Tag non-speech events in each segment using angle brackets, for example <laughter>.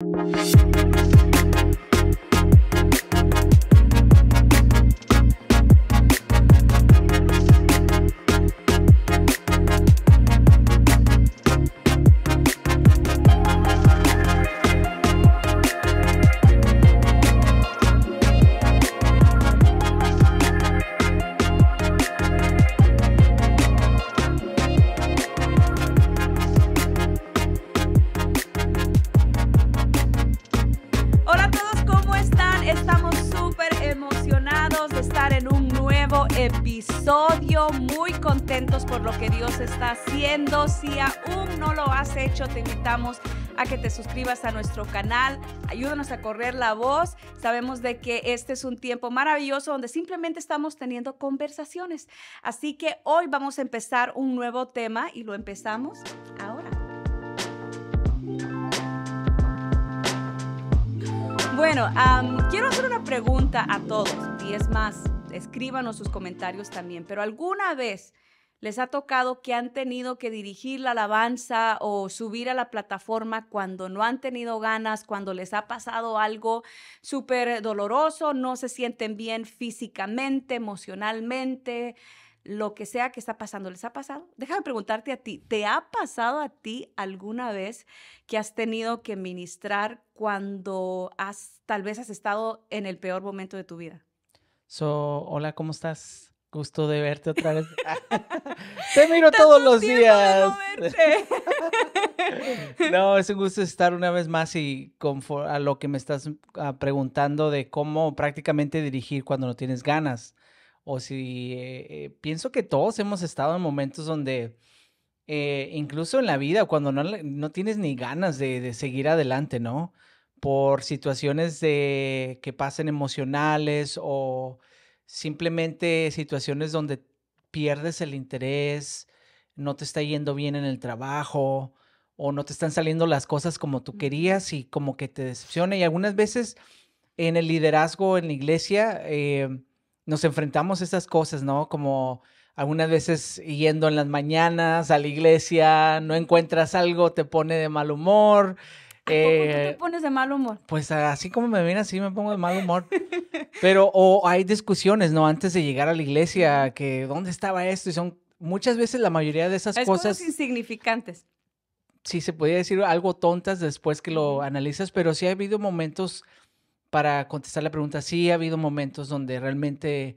Thank you. suscribas a nuestro canal, ayúdanos a correr la voz. Sabemos de que este es un tiempo maravilloso donde simplemente estamos teniendo conversaciones. Así que hoy vamos a empezar un nuevo tema y lo empezamos ahora. Bueno, quiero hacer una pregunta a todos y es más, escríbanos sus comentarios también, pero alguna vez les ha tocado que han tenido que dirigir la alabanza o subir a la plataforma cuando no han tenido ganas, cuando les ha pasado algo súper doloroso, no se sienten bien físicamente, emocionalmente, lo que sea que está pasando. ¿Les ha pasado? Déjame preguntarte a ti, ¿te ha pasado a ti alguna vez que has tenido que ministrar cuando has, tal vez has estado en el peor momento de tu vida? So, hola, ¿cómo estás? Gusto de verte otra vez. <laughs> <laughs> Te miro todos los días. <laughs> No, es un gusto estar una vez más y a lo que me estás ah, preguntando de cómo prácticamente dirigir cuando no tienes ganas. O si eh, eh, pienso que todos hemos estado en momentos donde eh, incluso en la vida, cuando no, tienes ni ganas de, de, seguir adelante, ¿no? Por situaciones de que pasen emocionales o simplemente situaciones donde pierdes el interés, no te está yendo bien en el trabajo o no te están saliendo las cosas como tú querías y como que te decepciona. Y algunas veces en el liderazgo, en la iglesia, eh, nos enfrentamos a esas cosas, ¿no? Como algunas veces yendo en las mañanas a la iglesia, no encuentras algo, te pone de mal humor, eh, qué te pones de mal humor? Pues así como me ven así me pongo de mal humor. Pero o hay discusiones, ¿no? Antes de llegar a la iglesia, que dónde estaba esto y son muchas veces la mayoría de esas cosas, cosas insignificantes. Sí, se podría decir algo tontas después que lo analizas, pero sí ha habido momentos para contestar la pregunta, sí ha habido momentos donde realmente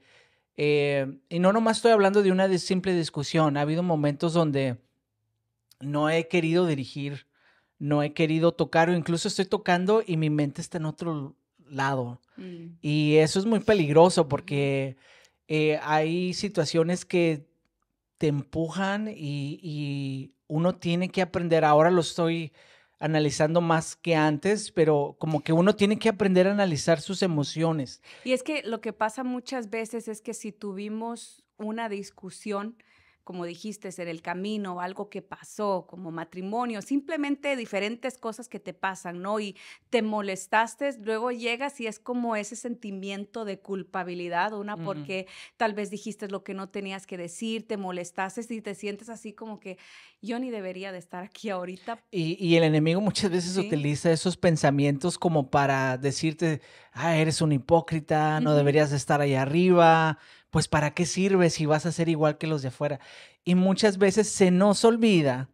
eh, y no nomás estoy hablando de una simple discusión, ha habido momentos donde no he querido dirigir no he querido tocar o incluso estoy tocando y mi mente está en otro lado. Mm. Y eso es muy peligroso porque eh, hay situaciones que te empujan y, uno tiene que aprender. Ahora lo estoy analizando más que antes, pero como que uno tiene que aprender a analizar sus emociones. Y es que lo que pasa muchas veces es que si tuvimos una discusión, como dijiste, ser el camino, algo que pasó, como matrimonio, simplemente diferentes cosas que te pasan, ¿no? Y te molestaste, luego llegas y es como ese sentimiento de culpabilidad, una porque tal vez dijiste lo que no tenías que decir, te molestaste y te sientes así como que yo ni debería de estar aquí ahorita. Y, y el enemigo muchas veces utiliza esos pensamientos como para decirte, Ah, eres un hipócrita, no deberías estar ahí arriba, pues ¿para qué sirves si vas a ser igual que los de afuera? Y muchas veces se nos olvida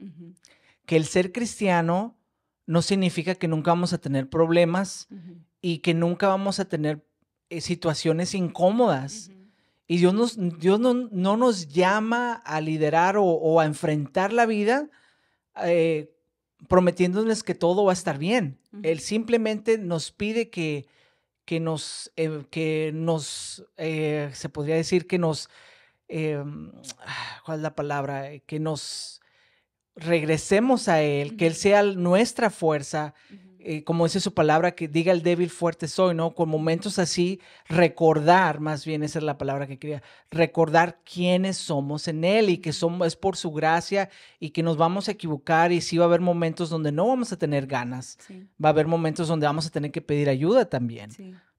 que el ser cristiano no significa que nunca vamos a tener problemas y que nunca vamos a tener eh, situaciones incómodas. Y Dios, nos, Dios no, nos llama a liderar o, a enfrentar la vida eh, prometiéndoles que todo va a estar bien. Él simplemente nos pide que que nos, em, que nos eh, se podría decir que nos, em, ah, ¿cuál es la palabra? Eh, que nos regresemos a Él, que Él sea nuestra fuerza, eh, como dice su palabra, que diga el débil fuerte soy, ¿no? Con momentos así, recordar, más bien esa es la palabra que quería, recordar quiénes somos en Él y que somos, es por su gracia y que nos vamos a equivocar y sí va a haber momentos donde no vamos a tener ganas, va a haber momentos donde vamos a tener que pedir ayuda también,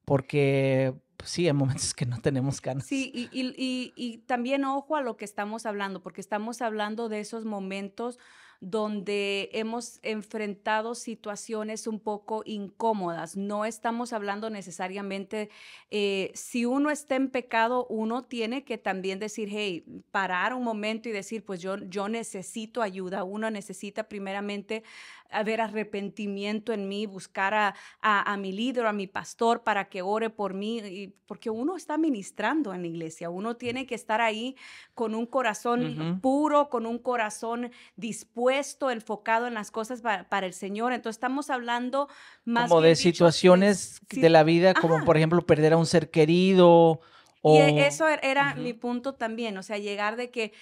porque pues sí, hay momentos que no tenemos ganas. Sí, y también ojo a lo que estamos hablando, porque estamos hablando de esos momentos donde hemos enfrentado situaciones un poco incómodas. No estamos hablando necesariamente, eh, si uno está en pecado, uno tiene que también decir, hey, parar un momento y decir, pues yo, yo necesito ayuda. Uno necesita primeramente haber arrepentimiento en mí, buscar a, a, mi líder, a mi pastor para que ore por mí, y porque uno está ministrando en la iglesia, uno tiene que estar ahí con un corazón puro, con un corazón dispuesto, enfocado en las cosas para, el Señor. Entonces estamos hablando más... Como de situaciones de, la vida, como por ejemplo perder a un ser querido. O... Y eso er, era mi punto también, o sea, llegar de que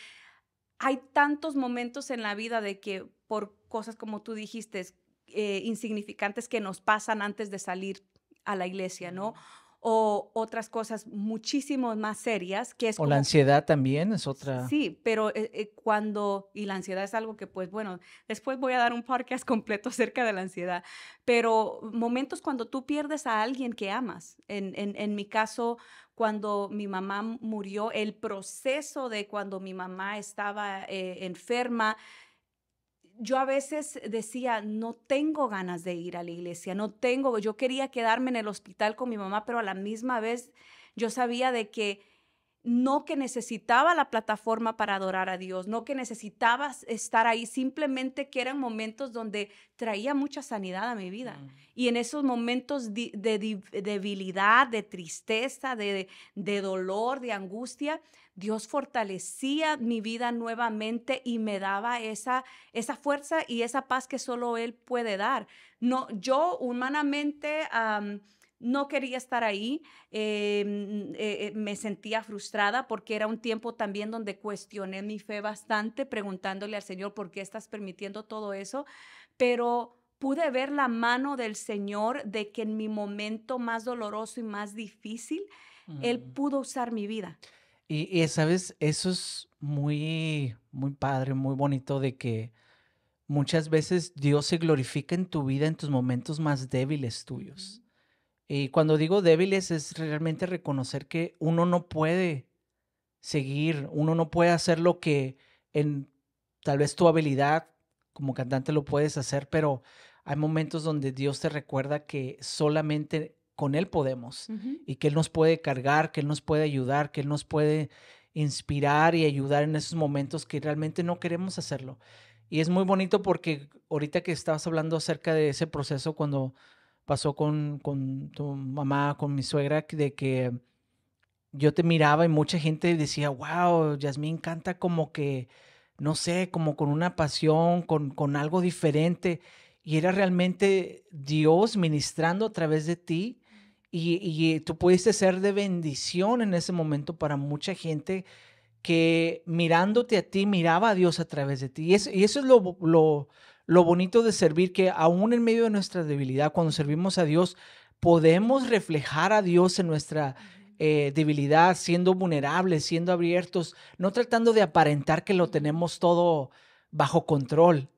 hay tantos momentos en la vida de que por cosas como tú dijiste, eh, insignificantes que nos pasan antes de salir a la iglesia, ¿no? o otras cosas muchísimo más serias que es o la ansiedad también es otra sí pero eh, eh, cuando y la ansiedad es algo que pues bueno después voy a dar un podcast <laughs> completo acerca de la ansiedad pero momentos cuando tú pierdes a alguien que amas en, en, mi caso cuando mi mamá murió el proceso de cuando mi mamá estaba eh, enferma yo a veces decía, no tengo ganas de ir a la iglesia, no tengo, yo quería quedarme en el hospital con mi mamá, pero a la misma vez yo sabía de que no que necesitaba la plataforma para adorar a Dios, no que necesitaba estar ahí, simplemente que eran momentos donde traía mucha sanidad a mi vida. Mm. Y en esos momentos de, debilidad, de tristeza, de, dolor, de angustia, Dios fortalecía mi vida nuevamente y me daba esa, esa fuerza y esa paz que solo Él puede dar. No, yo humanamente no quería estar ahí, eh, mm, eh, eh, me sentía frustrada porque era un tiempo también donde cuestioné mi fe bastante, preguntándole al Señor por qué estás permitiendo todo eso, pero pude ver la mano del Señor de que en mi momento más doloroso y más difícil, Él mm. pudo usar mi vida. Y, y, sabes, eso es muy, muy padre, muy bonito de que muchas veces Dios se glorifica en tu vida en tus momentos más débiles tuyos. Y cuando digo débiles es realmente reconocer que uno no puede seguir, uno no puede hacer lo que en tal vez tu habilidad como cantante lo puedes hacer, pero hay momentos donde Dios te recuerda que solamente con Él podemos y que Él nos puede cargar, que Él nos puede ayudar, que Él nos puede inspirar y ayudar en esos momentos que realmente no queremos hacerlo. Y es muy bonito porque ahorita que estabas hablando acerca de ese proceso cuando pasó con, tu mamá, con mi suegra, de que yo te miraba y mucha gente decía, wow, Yasmín canta como que, no sé, como con una pasión, con, con algo diferente. Y era realmente Dios ministrando a través de ti. Y, tú pudiste ser de bendición en ese momento para mucha gente que mirándote a ti, miraba a Dios a través de ti. Y eso, es lo, lo bonito de servir que aún en medio de nuestra debilidad, cuando servimos a Dios, podemos reflejar a Dios en nuestra eh, debilidad, siendo vulnerables, siendo abiertos, no tratando de aparentar que lo tenemos todo bajo control.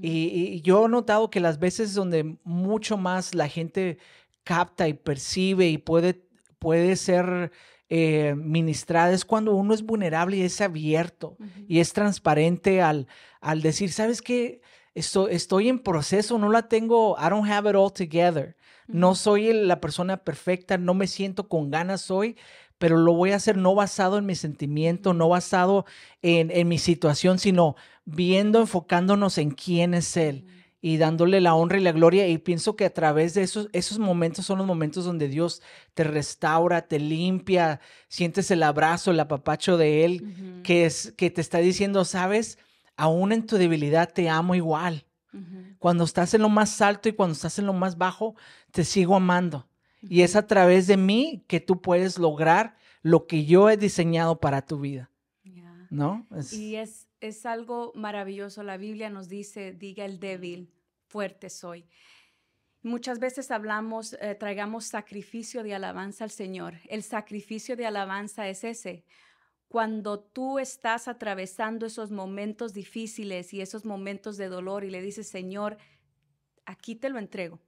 y, yo he notado que las veces donde mucho más la gente capta y percibe y puede, puede ser eh, ministrada es cuando uno es vulnerable y es abierto y es transparente al, al decir, ¿sabes qué? estoy, en proceso, no la tengo, I don't have it all together. No soy la persona perfecta, no me siento con ganas hoy, pero lo voy a hacer no basado en mi sentimiento, no basado en, mi situación, sino viendo, enfocándonos en quién es Él mm. y dándole la honra y la gloria. Y pienso que a través de esos, momentos son los momentos donde Dios te restaura, te limpia, sientes el abrazo, el apapacho de Él, que, es, que te está diciendo, sabes, aún en tu debilidad te amo igual. Cuando estás en lo más alto y cuando estás en lo más bajo, te sigo amando. Y es a través de mí que tú puedes lograr lo que yo he diseñado para tu vida. ¿No? Y es, es algo maravilloso. La Biblia nos dice, diga el débil, fuerte soy. Muchas veces hablamos, eh, traigamos sacrificio de alabanza al Señor. El sacrificio de alabanza es ese, cuando tú estás atravesando esos momentos difíciles y esos momentos de dolor y le dices, Señor, aquí te lo entrego.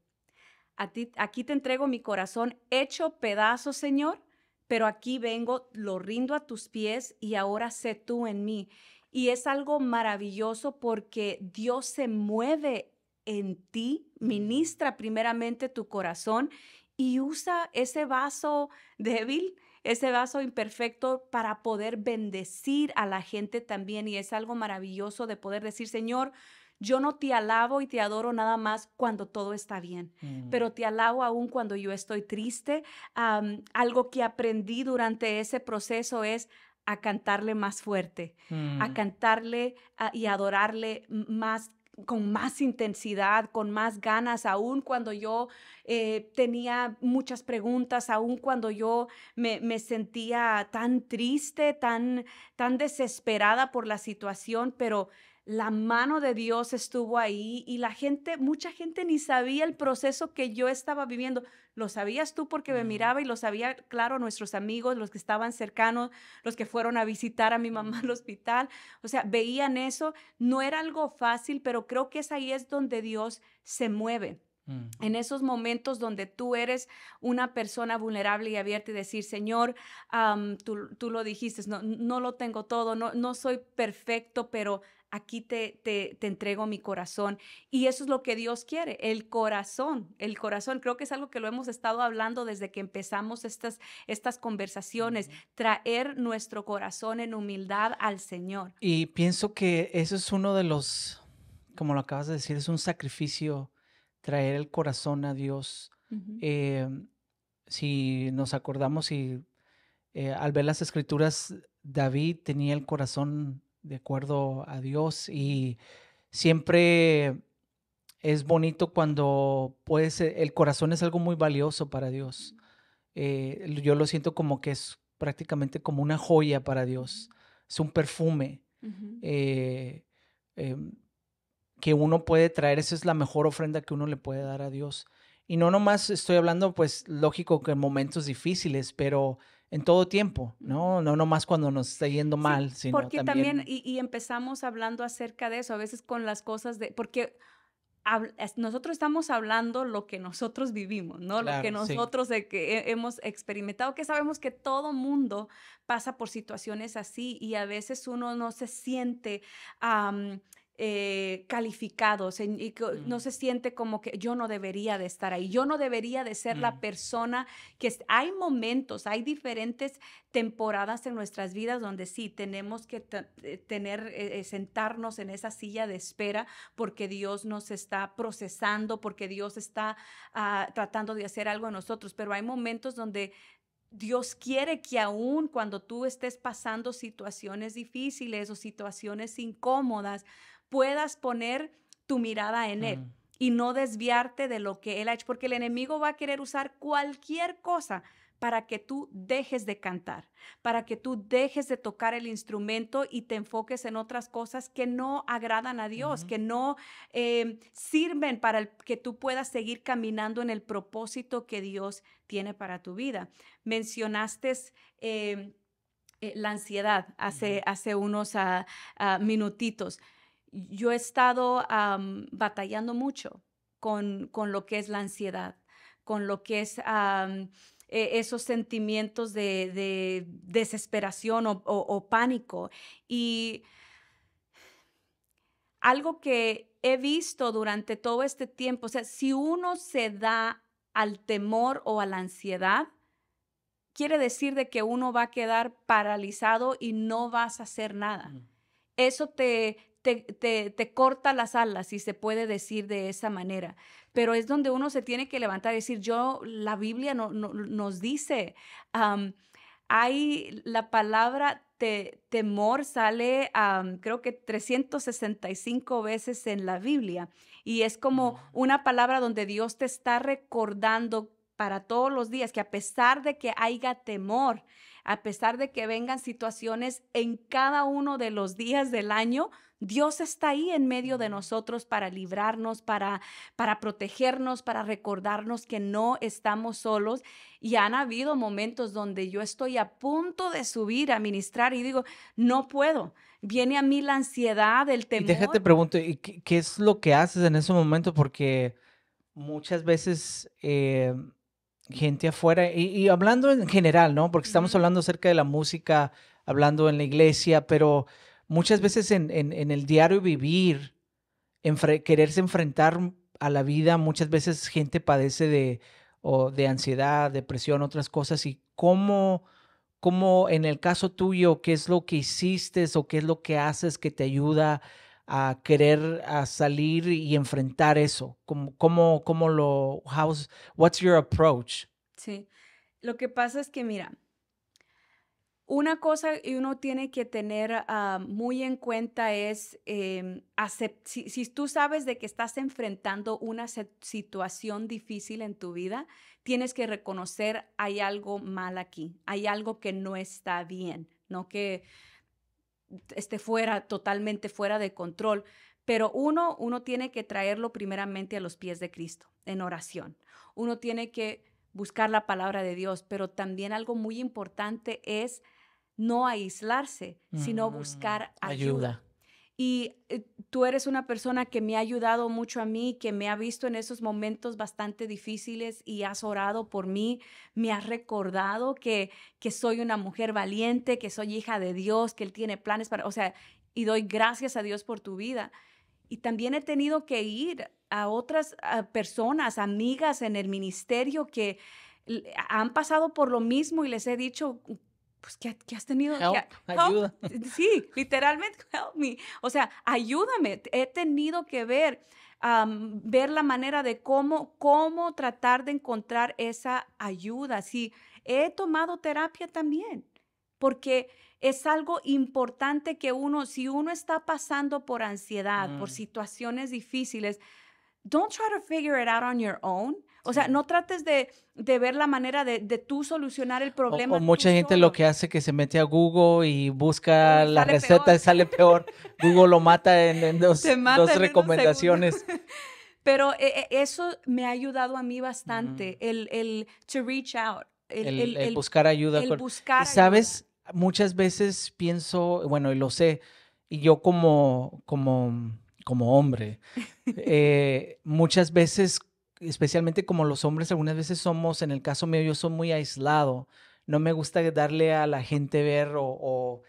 A ti, aquí te entrego mi corazón hecho pedazo, Señor, pero aquí vengo, lo rindo a tus pies y ahora sé tú en mí. Y es algo maravilloso porque Dios se mueve en ti, ministra primeramente tu corazón y usa ese vaso débil ese vaso imperfecto para poder bendecir a la gente también. Y es algo maravilloso de poder decir, Señor, yo no te alabo y te adoro nada más cuando todo está bien, mm. pero te alabo aún cuando yo estoy triste. algo que aprendí durante ese proceso es a cantarle más fuerte, a mm. cantarle ah, y adorarle más con más intensidad, con más ganas, aún cuando yo eh, tenía muchas preguntas, aún cuando yo me, me, sentía tan triste, tan, tan desesperada por la situación, pero la mano de Dios estuvo ahí y la gente, mucha gente ni sabía el proceso que yo estaba viviendo. Lo sabías tú porque me miraba y lo sabía, claro, nuestros amigos, los que estaban cercanos, los que fueron a visitar a mi mamá al hospital. O sea, veían eso. No era algo fácil, pero creo que es ahí es donde Dios se mueve. Mm. En esos momentos donde tú eres una persona vulnerable y abierta y decir, Señor, tú, lo dijiste, no, lo tengo todo, no, soy perfecto, pero aquí te, te, entrego mi corazón. Y eso es lo que Dios quiere, el corazón, el corazón. Creo que es algo que lo hemos estado hablando desde que empezamos estas, estas conversaciones, traer nuestro corazón en humildad al Señor. Y pienso que eso es uno de los, como lo acabas de decir, es un sacrificio traer el corazón a Dios. Em, si nos acordamos y eh, al ver las escrituras, David tenía el corazón de acuerdo a Dios y siempre es bonito cuando puedes, el corazón es algo muy valioso para Dios. Eh, yo lo siento como que es prácticamente como una joya para Dios, es un perfume que uno puede traer. Esa es la mejor ofrenda que uno le puede dar a Dios. Y no nomás estoy hablando, pues lógico que en momentos difíciles, pero en todo tiempo, ¿no? No nomás cuando nos está yendo mal, sí, sino porque también... y, empezamos hablando acerca de eso, a veces con las cosas de... Porque nosotros estamos hablando lo que nosotros vivimos, ¿no? lo que nosotros de que hemos experimentado, que sabemos que todo mundo pasa por situaciones así y a veces uno no se siente... Eh, calificados y no mm. se siente como que yo no debería de estar ahí, yo no debería de ser la mm. persona que hay momentos, hay diferentes temporadas en nuestras vidas donde sí tenemos que eh, tener eh, sentarnos en esa silla de espera porque Dios nos está procesando, porque Dios está ah, tratando de hacer algo en nosotros, pero hay momentos donde Dios quiere que aún cuando tú estés pasando situaciones difíciles o situaciones incómodas, puedas poner tu mirada en Él. Mm. Y no desviarte de lo que Él ha hecho, porque el enemigo va a querer usar cualquier cosa para que tú dejes de cantar, para que tú dejes de tocar el instrumento y te enfoques en otras cosas que no agradan a Dios, que no eh, sirven para que tú puedas seguir caminando en el propósito que Dios tiene para tu vida. Mencionaste eh, eh, la ansiedad hace, hace unos ah, ah, minutitos yo he estado batallando mucho con, lo que es la ansiedad, con lo que es e, esos sentimientos de, desesperación o, pánico. Y algo que he visto durante todo este tiempo, o sea, si uno se da al temor o a la ansiedad, quiere decir de que uno va a quedar paralizado y no vas a hacer nada. Mm. Eso te, te, te, corta las alas, si se puede decir de esa manera. Pero es donde uno se tiene que levantar y decir, yo, la Biblia no, nos dice, hay la palabra temor sale, creo que 365 veces en la Biblia. Y es como una palabra donde Dios te está recordando para todos los días que a pesar de que haya temor, a pesar de que vengan situaciones en cada uno de los días del año, Dios está ahí en medio de nosotros para librarnos, para, para protegernos, para recordarnos que no estamos solos. Y han habido momentos donde yo estoy a punto de subir a ministrar y digo, no puedo. Viene a mí la ansiedad, el temor. Y déjate preguntar, qué, es lo que haces en ese momento? Porque muchas veces eh, gente afuera y, hablando en general, ¿no? Porque estamos hablando acerca de la música, hablando en la iglesia, pero muchas veces en, el diario vivir, quererse enfrentar a la vida, muchas veces gente padece de, ansiedad, depresión, otras cosas. ¿Y cómo, cómo en el caso tuyo, qué es lo que hiciste o qué es lo que haces que te ayuda a querer a salir y enfrentar eso? ¿Cómo, cómo, cómo lo, how's, what's your approach? Sí, lo que pasa es que mira, una cosa que uno tiene que tener ah, muy en cuenta es, em, si, si, tú sabes de que estás enfrentando una situación difícil en tu vida, tienes que reconocer hay algo mal aquí, hay algo que no está bien, ¿no? Que esté fuera, totalmente fuera de control. Pero uno, uno tiene que traerlo primeramente a los pies de Cristo, en oración. Uno tiene que buscar la palabra de Dios, pero también algo muy importante es no aislarse, sino mm, buscar ayuda. Y eh, tú eres una persona que me ha ayudado mucho a mí, que me ha visto en esos momentos bastante difíciles y has orado por mí, me has recordado que, que soy una mujer valiente, que soy hija de Dios, que Él tiene planes para, o sea, y doy gracias a Dios por tu vida. Y también he tenido que ir a otras personas, amigas en el ministerio que han pasado por lo mismo y les he dicho pues, ¿qué, has tenido? ayuda. <laughs> Sí, literalmente, help O sea, ayúdame. He tenido que ver, ver la manera de cómo, cómo tratar de encontrar esa ayuda. Sí, he tomado terapia también, porque es algo importante que uno, si uno está pasando por ansiedad, por mm. situaciones difíciles, don't try to figure it out on your own. O sea, no trates de, de ver la manera de, de, tú solucionar el problema. O, mucha gente lo que hace que se mete a Google y busca la receta y sale peor. <laughs> Google lo mata en, dos, recomendaciones. <laughs> Pero eh, eh, eso me ha ayudado a mí bastante, mm. el, el, to reach out. El, buscar ayuda. El buscar sabes, muchas veces pienso, bueno, y lo sé, y yo como, como, como hombre, <laughs> eh, muchas veces especialmente como los hombres algunas veces somos, en el caso mío yo soy muy aislado, no me gusta darle a la gente ver o,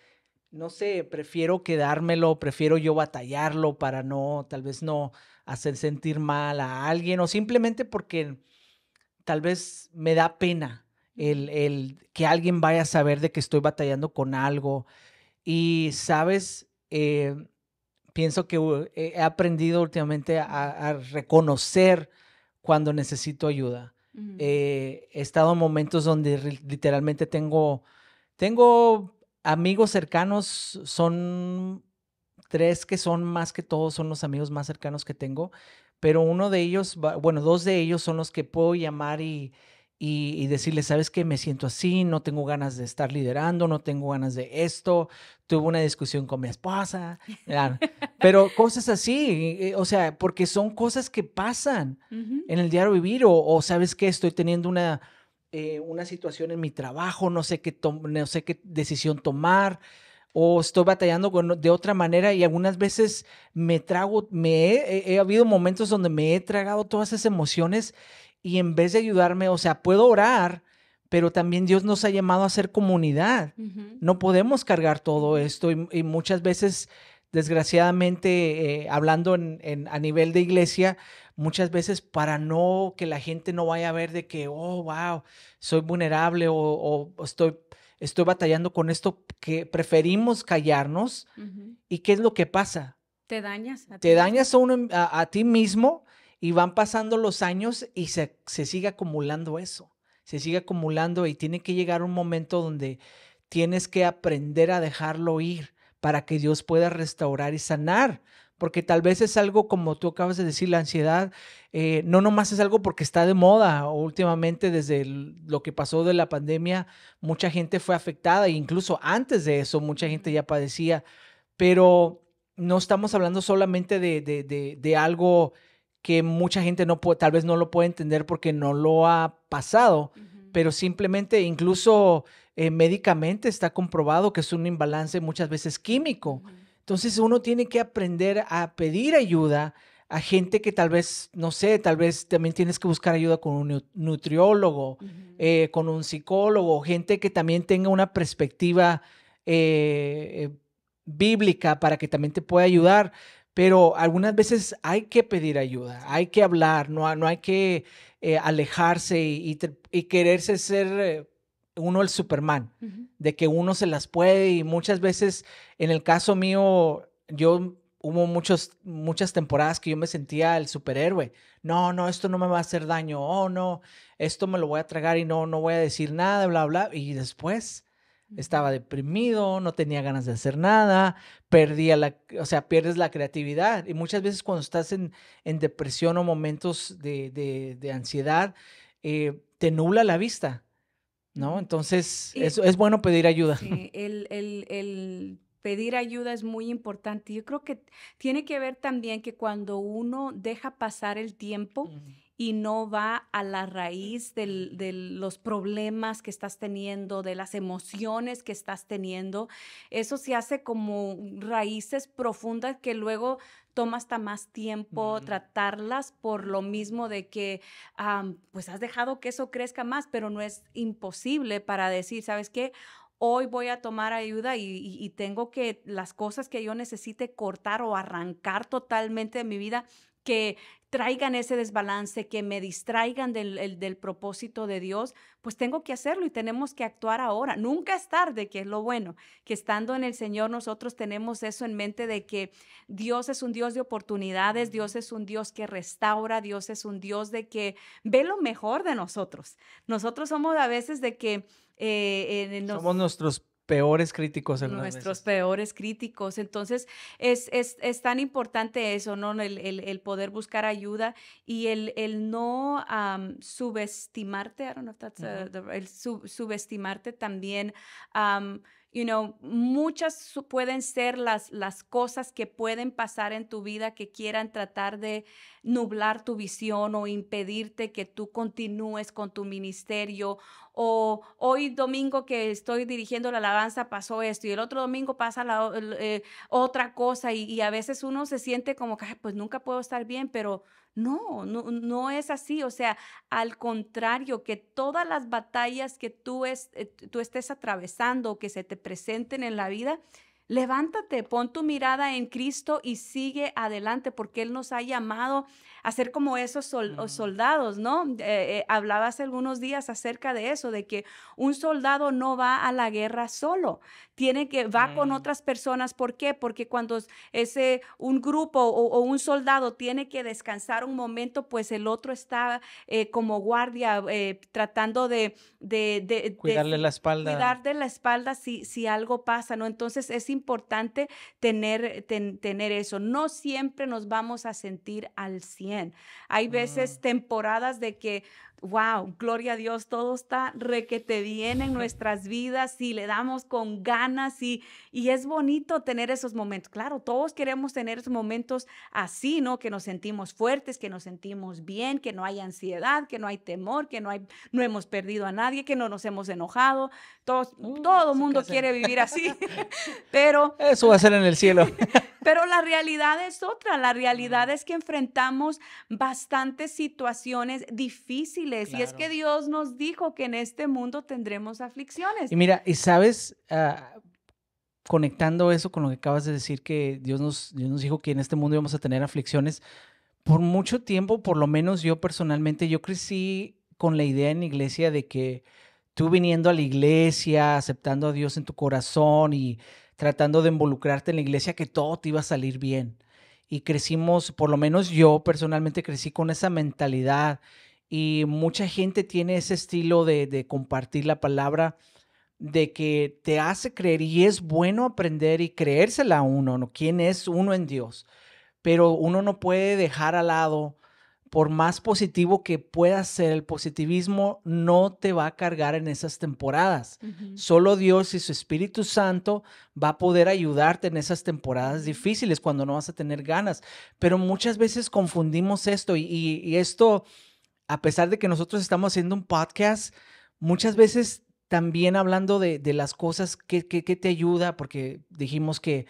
no sé, prefiero quedármelo, prefiero yo batallarlo para no, tal vez no hacer sentir mal a alguien o simplemente porque tal vez me da pena el, que alguien vaya a saber de que estoy batallando con algo. Y sabes, eh, pienso que eh, he aprendido últimamente a reconocer cuando necesito ayuda. Eh, he estado en momentos donde literalmente tengo, tengo amigos cercanos, son tres que son más que todos, son los amigos más cercanos que tengo, pero uno de ellos, bueno, dos de ellos son los que puedo llamar y y, decirle, sabes que me siento así, no tengo ganas de estar liderando, no tengo ganas de esto, tuve una discusión con mi esposa, pero cosas así, eh, o sea, porque son cosas que pasan en el diario vivir o, sabes que estoy teniendo una, eh, una situación en mi trabajo, no sé qué, no sé qué decisión tomar o estoy batallando con, de otra manera y algunas veces me trago, me he habido momentos donde me he tragado todas esas emociones y en vez de ayudarme, o sea, puedo orar, pero también Dios nos ha llamado a ser comunidad. No podemos cargar todo esto y, muchas veces, desgraciadamente, eh, hablando a nivel de iglesia, muchas veces para no que la gente no vaya a ver de que, oh, wow, soy vulnerable o, estoy, estoy batallando con esto, que preferimos callarnos. ¿Y qué es lo que pasa? Te dañas. Te dañas a, uno, a ti mismo y van pasando los años y se, sigue acumulando eso, se sigue acumulando y tiene que llegar un momento donde tienes que aprender a dejarlo ir para que Dios pueda restaurar y sanar. Porque tal vez es algo, como tú acabas de decir, la ansiedad, eh, no nomás es algo porque está de moda. Últimamente, desde lo que pasó de la pandemia, mucha gente fue afectada, e incluso antes de eso, mucha gente ya padecía. Pero no estamos hablando solamente de algo que mucha gente no puede, tal vez no lo puede entender porque no lo ha pasado, pero simplemente incluso eh, médicamente está comprobado que es un imbalance muchas veces químico. Entonces uno tiene que aprender a pedir ayuda a gente que tal vez, no sé, tal vez también tienes que buscar ayuda con un nutriólogo, eh, con un psicólogo, gente que también tenga una perspectiva eh, bíblica para que también te pueda ayudar pero algunas veces hay que pedir ayuda, hay que hablar, no, hay que eh, alejarse y, quererse ser eh, uno el Superman, de que uno se las puede y muchas veces, en el caso mío, yo hubo muchos, muchas temporadas que yo me sentía el superhéroe. No, no, esto no me va a hacer daño, oh no, esto me lo voy a tragar y no, no voy a decir nada, bla, bla. Y después estaba deprimido, no tenía ganas de hacer nada, perdía la, o sea, pierdes la creatividad. Y muchas veces cuando estás en, depresión o momentos de, ansiedad, eh, te nula la vista, ¿no? Entonces, es, bueno pedir ayuda. <laughs> el, pedir ayuda es muy importante. Yo creo que tiene que ver también que cuando uno deja pasar el tiempo, y no va a la raíz de los problemas que estás teniendo, de las emociones que estás teniendo. Eso se hace como raíces profundas que luego toma hasta más tiempo tratarlas por lo mismo de que ah, pues has dejado que eso crezca más, pero no es imposible para decir, ¿sabes qué? hoy voy a tomar ayuda y, tengo que las cosas que yo necesite cortar o arrancar totalmente de mi vida que traigan ese desbalance, que me distraigan del, propósito de Dios, pues tengo que hacerlo y tenemos que actuar ahora. Nunca es tarde, que es lo bueno, que estando en el Señor nosotros tenemos eso en mente de que Dios es un Dios de oportunidades, Dios es un Dios que restaura, Dios es un Dios de que ve lo mejor de nosotros. Nosotros somos a veces de que... Eh, somos nuestros peores críticos en Nuestros peores críticos. Entonces, es, tan importante eso, ¿no? El, poder buscar ayuda y el, el no subestimarte, I don't know if that's el subestimarte también. you know, muchas pueden ser las, las cosas que pueden pasar en tu vida que quieran tratar de nublar tu visión o impedirte que tú continúes con tu ministerio. O hoy domingo que estoy dirigiendo la alabanza pasó esto y el otro domingo pasa la, eh, otra cosa y, a veces uno se siente como que, pues nunca puedo estar bien, pero... No, no, es así. O sea, al contrario, que todas las batallas que tú, eh, tú estés atravesando, que se te presenten en la vida, Levántate, pon tu mirada en Cristo y sigue adelante porque Él nos ha llamado a ser como esos soldados, ¿no? Hablabas eh, eh, hablaba algunos días acerca de eso, de que un soldado no va a la guerra solo, tiene que, va con mm. otras personas. ¿Por qué? Porque cuando ese, un grupo o, un soldado tiene que descansar un momento, pues el otro está eh, como guardia tratando de, de, de, Cuidarle la espalda. de la espalda si, si algo pasa, ¿no? Entonces es importante tener, tener eso. No siempre nos vamos a sentir al 100. Hay veces mm. temporadas de que wow, gloria a Dios, todo está requete bien en nuestras vidas y le damos con ganas y, y es bonito tener esos momentos. Claro, todos queremos tener esos momentos así, ¿no? Que nos sentimos fuertes, que nos sentimos bien, que no hay ansiedad, que no hay temor, que no, hay, no hemos perdido a nadie, que no nos hemos enojado. Todos, mm, todo mundo quiere vivir así, <laughs> <laughs> pero... Eso va a ser en el cielo. <laughs> pero la realidad es otra, la realidad es que enfrentamos bastantes situaciones difíciles y es que Dios nos dijo que en este mundo tendremos aflicciones. Y mira, y sabes, ah, conectando eso con lo que acabas de decir, que Dios nos, Dios nos dijo que en este mundo íbamos a tener aflicciones, por mucho tiempo, por lo menos yo personalmente, yo crecí con la idea en iglesia de que tú viniendo a la iglesia, aceptando a Dios en tu corazón y tratando de involucrarte en la iglesia, que todo te iba a salir bien. Y crecimos, por lo menos yo personalmente crecí con esa mentalidad y mucha gente tiene ese estilo de, compartir la palabra, de que te hace creer y es bueno aprender y creérsela a uno, ¿no? ¿Quién es uno en Dios? Pero uno no puede dejar al lado, por más positivo que pueda ser, el positivismo no te va a cargar en esas temporadas. Solo Dios y su Espíritu Santo va a poder ayudarte en esas temporadas difíciles cuando no vas a tener ganas. Pero muchas veces confundimos esto y esto a pesar de que nosotros estamos haciendo un podcast, muchas veces también hablando de, las cosas que, te ayuda, porque dijimos que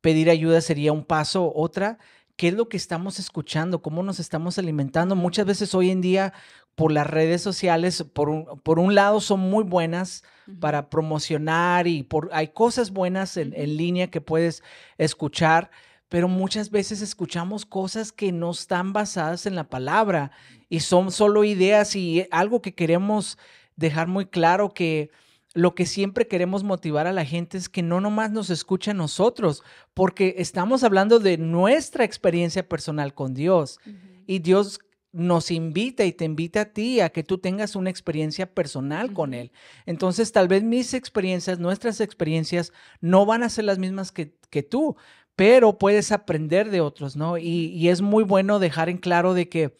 pedir ayuda sería un paso, otra, qué es lo que estamos escuchando, cómo nos estamos alimentando. Muchas veces hoy en día por las redes sociales, por un, lado son muy buenas para promocionar y hay cosas buenas en, en línea que puedes escuchar, pero muchas veces escuchamos cosas que no están basadas en la palabra y son solo ideas y algo que queremos dejar muy claro que lo que siempre queremos motivar a la gente es que no nomás nos escuche a nosotros, porque estamos hablando de nuestra experiencia personal con Dios. Y Dios nos invita y te invita a ti a que tú tengas una experiencia personal con Él. Entonces, tal vez mis experiencias, nuestras experiencias, no van a ser las mismas que, que tú, pero puedes aprender de otros, ¿no? Y, y, es muy bueno dejar en claro de que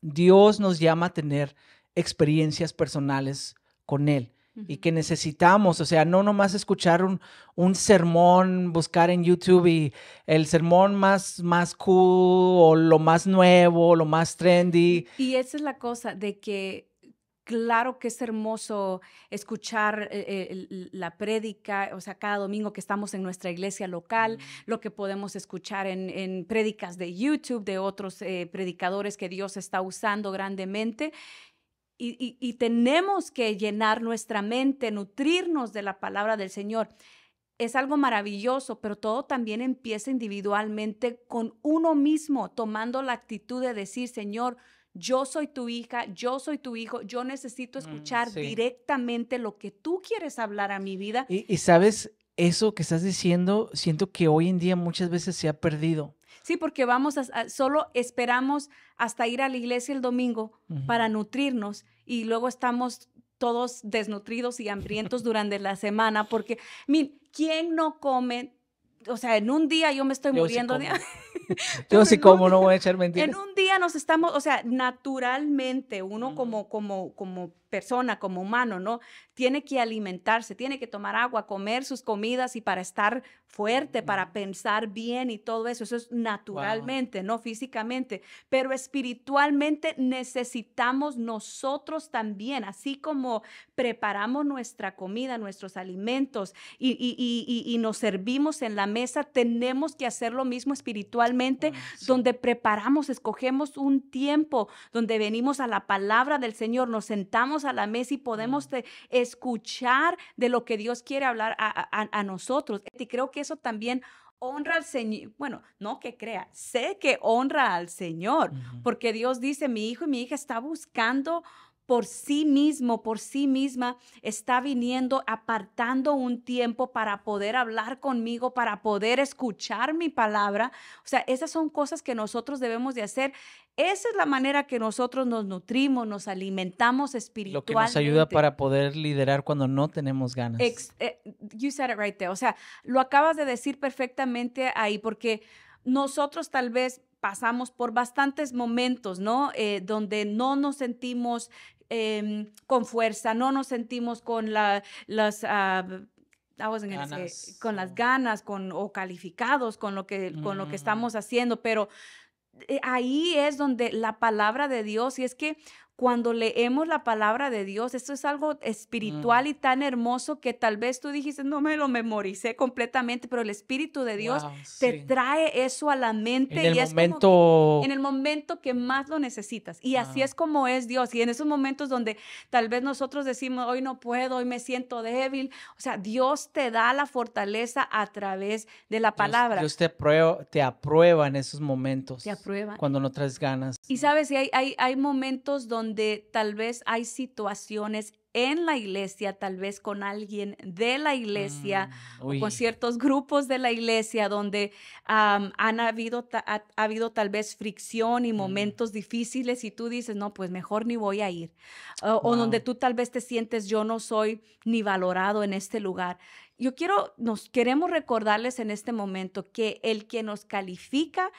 Dios nos llama a tener experiencias personales con Él y que necesitamos, o sea, no nomás escuchar un, sermón, buscar en YouTube y el sermón más, más cool o lo más nuevo, lo más trendy. Y esa es la cosa, de que claro que es hermoso escuchar eh, la prédica, o sea, cada domingo que estamos en nuestra iglesia local, mm. lo que podemos escuchar en, prédicas de YouTube, de otros eh, predicadores que Dios está usando grandemente. y, tenemos que llenar nuestra mente, nutrirnos de la palabra del Señor. Es algo maravilloso, pero todo también empieza individualmente con uno mismo, tomando la actitud de decir, Señor, yo soy tu hija, yo soy tu hijo, yo necesito mm, escuchar directamente lo que tú quieres hablar a mi vida. Y, sabes, eso que estás diciendo, siento que hoy en día muchas veces se ha perdido. Sí, porque vamos a, solo esperamos hasta ir a la iglesia el domingo para nutrirnos y luego estamos todos desnutridos y hambrientos <laughs> durante la semana porque, mire, ¿quién no come? O sea, en un día yo me estoy muriendo. de <laughs> <laughs> Yo sí, como no voy a echar mentiras. En un día nos estamos, o sea, naturalmente, uno como, como, como persona, como humano, ¿no? Tiene que alimentarse, tiene que tomar agua, comer sus comidas y para estar fuerte, para pensar bien y todo eso. Eso es naturalmente, no físicamente. Pero espiritualmente necesitamos nosotros también, así como preparamos nuestra comida, nuestros alimentos y, nos servimos en la mesa, tenemos que hacer lo mismo espiritualmente, ah, donde preparamos, escogemos un tiempo, donde venimos a la palabra del Señor, nos sentamos a la mesa y podemos mm. escuchar de lo que Dios quiere hablar a, nosotros. Y creo que eso también honra al Señor. Bueno, no que crea, sé que honra al Señor, porque Dios dice, mi hijo y mi hija está buscando por sí mismo, por sí misma, está viniendo, apartando un tiempo para poder hablar conmigo, para poder escuchar mi palabra. O sea, esas son cosas que nosotros debemos de hacer. Esa es la manera que nosotros nos nutrimos, nos alimentamos espiritualmente. Lo que nos ayuda para poder liderar cuando no tenemos ganas. Eh, you said it right there. O sea, lo acabas de decir perfectamente ahí, porque nosotros tal vez pasamos por bastantes momentos, ¿no? Eh, donde no nos sentimos Em, con fuerza, no nos sentimos con las... Ah, ganas. con las ganas con, o calificados con lo que, con lo que mm. estamos haciendo, pero eh, ahí es donde la palabra de Dios, y es que cuando leemos la palabra de Dios, esto es algo espiritual mm. y tan hermoso que tal vez tú dijiste, no me lo memoricé completamente, pero el Espíritu de Dios te trae eso a la mente. En y el momento... en el momento que más lo necesitas. Y así ah. es como es Dios. Y en esos momentos donde tal vez nosotros decimos, hoy no puedo, hoy me siento débil. O sea, Dios te da la fortaleza a través de la palabra. Dios, te, aprueba, te aprueba en esos momentos. Te aprueba. Cuando no traes ganas. Y sabes, y hay, hay, hay momentos donde donde tal vez hay situaciones en la iglesia, tal vez con alguien de la iglesia mm, o con ciertos grupos de la iglesia donde ha, habido tal vez fricción y mm. momentos difíciles y tú dices, no, pues mejor ni voy a ir. O donde tú tal vez te sientes, yo no soy ni valorado en este lugar. Yo quiero, nos queremos recordarles en este momento que el que nos califica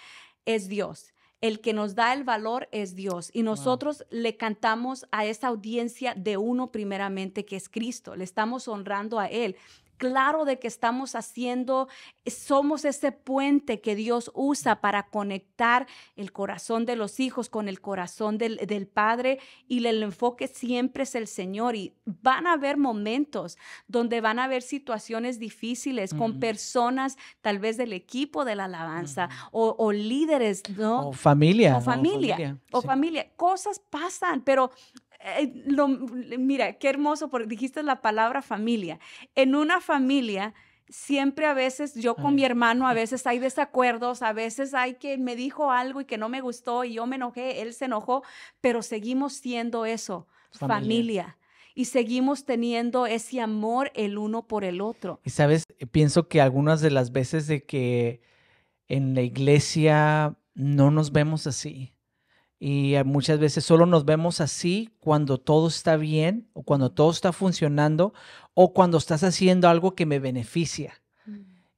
es Dios. El que nos da el valor es Dios. Y nosotros le cantamos a esa audiencia de uno primeramente, que es Cristo. Le estamos honrando a Él claro de que estamos haciendo, eh, somos ese puente que Dios usa para conectar el corazón de los hijos con el corazón del, Padre y el enfoque siempre es el Señor. Y van a haber momentos donde van a haber situaciones difíciles con personas tal vez del equipo de la alabanza o, líderes, ¿no? O familia. O familia. O familia. Cosas pasan, pero eh, mira, qué hermoso, porque dijiste la palabra familia. En una familia, siempre a veces, yo con mi hermano, a <laughs> veces hay desacuerdos, a veces hay que me dijo algo y que no me gustó y yo me enojé, él se enojó, pero seguimos siendo eso, pues, familia. Y seguimos teniendo ese amor el uno por el otro. Y sabes, pienso que algunas de las veces de que en la iglesia no nos vemos así. Y eh, muchas veces solo nos vemos así cuando todo está bien o cuando todo está funcionando o cuando estás haciendo algo que me beneficia.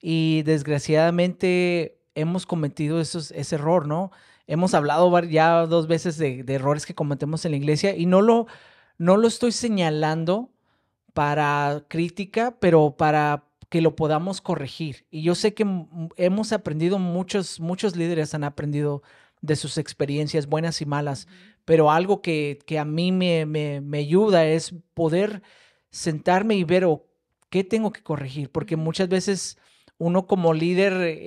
Y desgraciadamente hemos cometido esos, ese error, ¿no? Hemos hablado ya dos veces de, errores que cometemos en la iglesia y no lo, no lo estoy señalando para crítica, pero para que lo podamos corregir. Y yo sé que hemos aprendido, muchos, muchos líderes han aprendido de sus experiencias buenas y malas, pero algo que, que a mí me, ayuda es poder sentarme y ver o qué tengo que corregir, porque muchas veces uno como líder... Eh,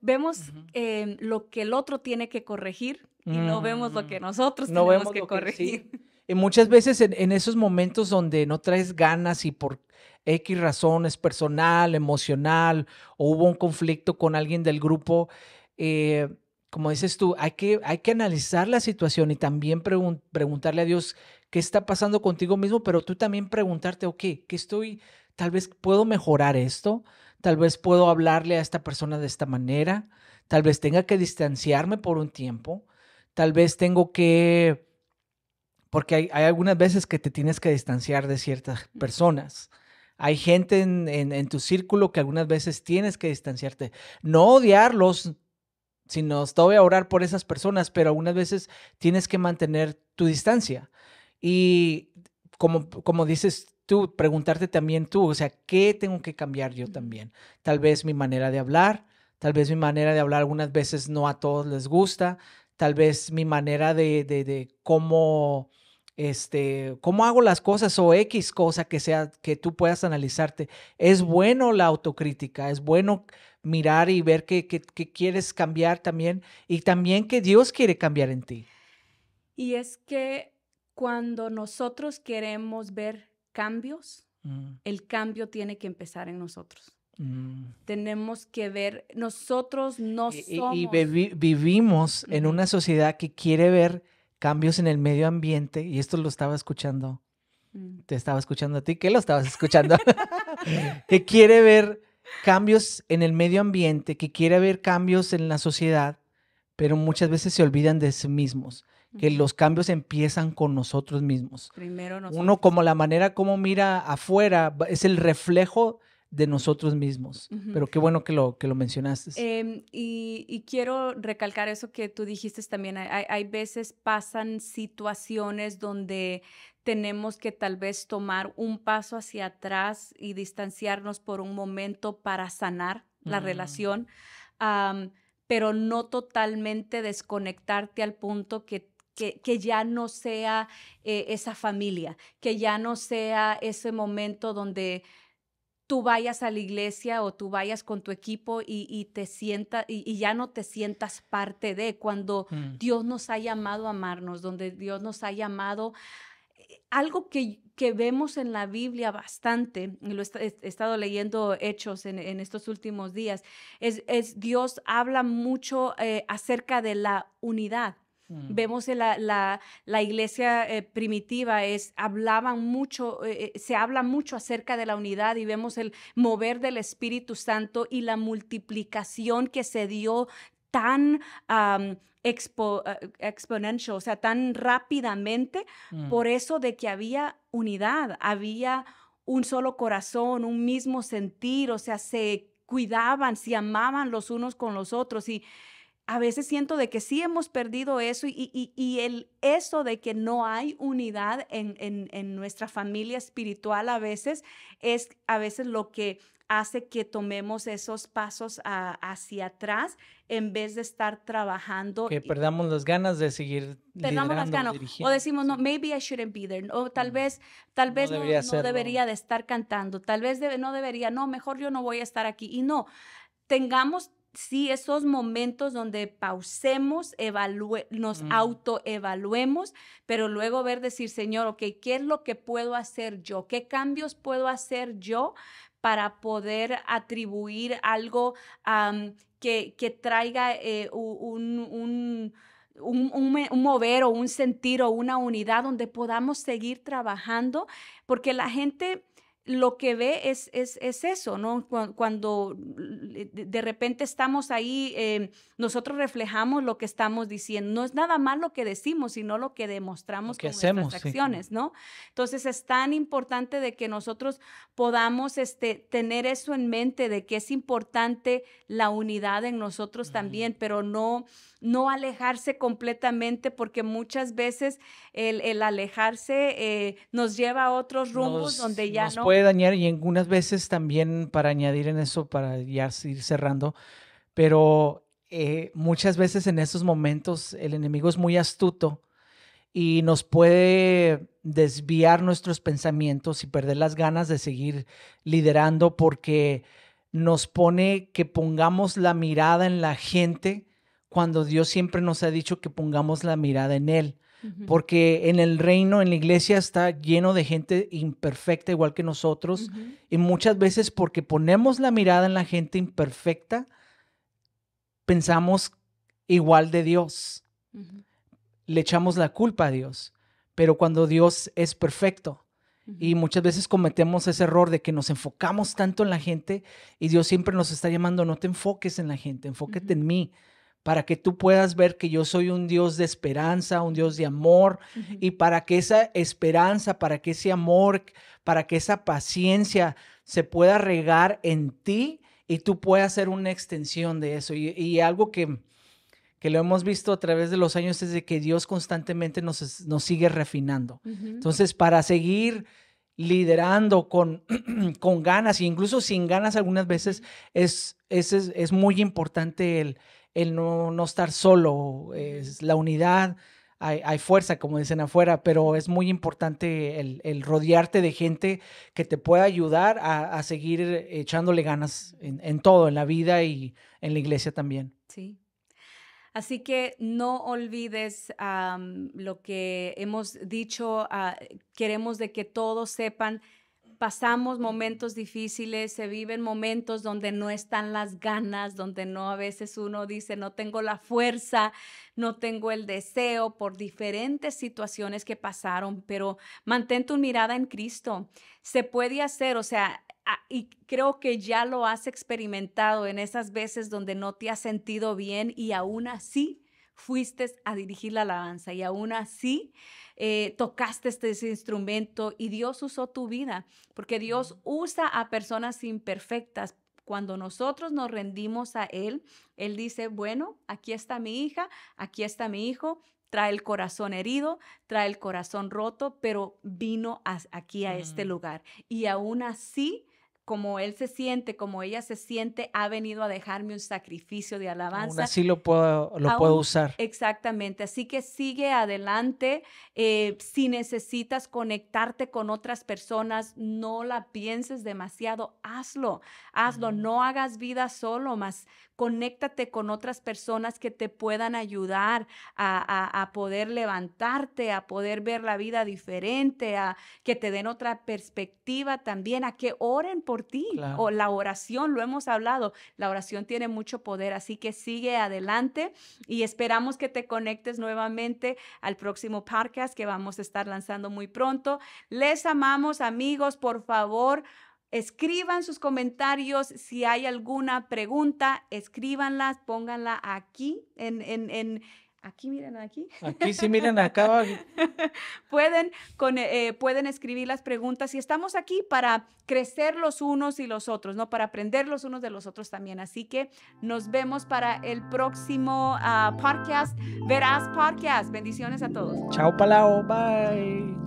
vemos em, lo que el otro tiene que corregir y no vemos lo que mm, nosotros no tenemos vemos que corregir. Y muchas veces en, en, esos momentos donde no traes ganas y por X razones, personal, emocional, o hubo un conflicto con alguien del grupo, eh, como dices tú, hay que, hay que analizar la situación y también preguntarle a Dios qué está pasando contigo mismo, pero tú también preguntarte, ok, ¿qué estoy? Tal vez puedo mejorar esto, tal vez puedo hablarle a esta persona de esta manera, tal vez tenga que distanciarme por un tiempo, tal vez tengo que, porque hay, algunas veces que te tienes que distanciar de ciertas personas. Hay gente en tu círculo que algunas veces tienes que distanciarte. No odiarlos, sino estoy a orar por esas personas, pero algunas veces tienes que mantener tu distancia. Y como, como dices tú, preguntarte también tú, o sea, ¿qué tengo que cambiar yo también? Tal vez mi manera de hablar, tal vez mi manera de hablar algunas veces no a todos les gusta, tal vez mi manera de, de, cómo este, cómo hago las cosas o X cosa que sea que tú puedas analizarte. Es bueno la autocrítica, es bueno mirar y ver que, quieres cambiar también y también que Dios quiere cambiar en ti. Y es que cuando nosotros queremos ver cambios, mm. el cambio tiene que empezar en nosotros. Mm. Tenemos que ver, nosotros no y, Y vivimos en una sociedad que quiere ver cambios en el medio ambiente, y esto lo estaba escuchando, mm. te estaba escuchando a ti, que lo estabas escuchando, <laughs> <laughs> que quiere ver cambios en el medio ambiente, que quiere haber cambios en la sociedad, pero muchas veces se olvidan de sí mismos, que los cambios empiezan con nosotros mismos. Primero Uno como la manera como mira afuera es el reflejo de nosotros mismos. Pero qué bueno que lo, que lo mencionaste. Em, y, quiero recalcar eso que tú dijiste también. hay, veces pasan situaciones donde tenemos que tal vez tomar un paso hacia atrás y distanciarnos por un momento para sanar la mm. relación, pero no totalmente desconectarte al punto que que, ya no sea eh, esa familia, que ya no sea ese momento donde tú vayas a la iglesia o tú vayas con tu equipo y, te sienta, y, ya no te sientas parte de cuando mm. Dios nos ha llamado a amarnos, donde Dios nos ha llamado eh, algo que, vemos en la Biblia bastante, lo he, estado leyendo hechos en, estos últimos días, es, Dios habla mucho eh, acerca de la unidad. Mm. Vemos en la, iglesia eh, primitiva, es, hablaban mucho, se habla mucho acerca de la unidad y vemos el mover del Espíritu Santo y la multiplicación que se dio tan eh, o sea, tan rápidamente, mm. por eso de que había unidad, había un solo corazón, un mismo sentir, o sea, se cuidaban, se amaban los unos con los otros y a veces siento de que sí hemos perdido eso y, el, eso de que no hay unidad en, en, nuestra familia espiritual a veces es a veces lo que hace que tomemos esos pasos hacia atrás en vez de estar trabajando. Que perdamos las ganas de seguir. Perdamos las ganas. O decimos, no, maybe I shouldn't be there. O tal vez, tal vez no, debería, de estar cantando. Tal vez no debería. No, mejor yo no voy a estar aquí. Y no, tengamos sí esos momentos donde pausemos, evalue, nos mm. autoevaluemos, pero luego ver decir, Señor, ok, ¿qué es lo que puedo hacer yo? ¿Qué cambios puedo hacer yo para poder atribuir algo que, traiga eh, un, un, mover o un sentir o una unidad donde podamos seguir trabajando, porque la gente lo que ve es, es, eso, ¿no? Cuando de repente estamos ahí, eh, nosotros reflejamos lo que estamos diciendo. No es nada más lo que decimos, sino lo que demostramos con nuestras acciones, ¿no? Entonces es tan importante de que nosotros podamos este, tener eso en mente, de que es importante la unidad en nosotros también, pero no no alejarse completamente, porque muchas veces el, alejarse eh, nos lleva a otros rumbos donde ya no. Nos puede dañar y algunas veces también, para añadir en eso, para ya ir cerrando, pero eh, muchas veces en esos momentos el enemigo es muy astuto y nos puede desviar nuestros pensamientos y perder las ganas de seguir liderando porque nos pone que pongamos la mirada en la gente cuando Dios siempre nos ha dicho que pongamos la mirada en Él. Porque en el reino, en la iglesia, está lleno de gente imperfecta, igual que nosotros. Y muchas veces porque ponemos la mirada en la gente imperfecta, pensamos igual de Dios. Le echamos la culpa a Dios. Pero cuando Dios es perfecto, y muchas veces cometemos ese error de que nos enfocamos tanto en la gente y Dios siempre nos está llamando, no te enfoques en la gente, enfócate en mí para que tú puedas ver que yo soy un Dios de esperanza, un Dios de amor, y para que esa esperanza, para que ese amor, para que esa paciencia se pueda regar en ti y tú puedas ser una extensión de eso. Y, algo que, que lo hemos visto a través de los años es de que Dios constantemente nos, nos sigue refinando. Entonces, para seguir liderando con, <clears throat> con ganas, e incluso sin ganas algunas veces, es, es muy importante el el no, estar solo, es la unidad, hay, fuerza, como dicen afuera, pero es muy importante el, rodearte de gente que te pueda ayudar a, seguir echándole ganas en, todo, en la vida y en la iglesia también. Sí. Así que no olvides lo que hemos dicho, ah, queremos de que todos sepan pasamos momentos difíciles, se viven momentos donde no están las ganas, donde no a veces uno dice, no tengo la fuerza, no tengo el deseo por diferentes situaciones que pasaron, pero mantén tu mirada en Cristo. Se puede hacer, o sea, y creo que ya lo has experimentado en esas veces donde no te has sentido bien y aún así fuiste a dirigir la alabanza y aún así eh, tocaste este instrumento y Dios usó tu vida, porque Dios usa a personas imperfectas. Cuando nosotros nos rendimos a Él, Él dice, bueno, aquí está mi hija, aquí está mi hijo, trae el corazón herido, trae el corazón roto, pero vino aquí a este lugar. Y aún así como él se siente, como ella se siente, ha venido a dejarme un sacrificio de alabanza. Aún así lo puedo, usar. Exactamente, así que sigue adelante. Eh, si necesitas conectarte con otras personas, no la pienses demasiado, hazlo, hazlo, no hagas vida solo, más conéctate con otras personas que te puedan ayudar a, a poder levantarte, a poder ver la vida diferente, a que te den otra perspectiva también, a que oren por ti. O la oración, lo hemos hablado, la oración tiene mucho poder, así que sigue adelante y esperamos que te conectes nuevamente al próximo podcast que vamos a estar lanzando muy pronto. Les amamos, amigos, por favor. Escriban sus comentarios, si hay alguna pregunta, escríbanlas, pónganla aquí en, en, en Aquí miren, aquí. Aquí sí miren, acá. <laughs> pueden, eh, eh, pueden escribir las preguntas y estamos aquí para crecer los unos y los otros, ¿no? Para aprender los unos de los otros también. Así que nos vemos para el próximo ah, podcast, Verás Podcast. Bendiciones a todos. Chao, Palao. Bye.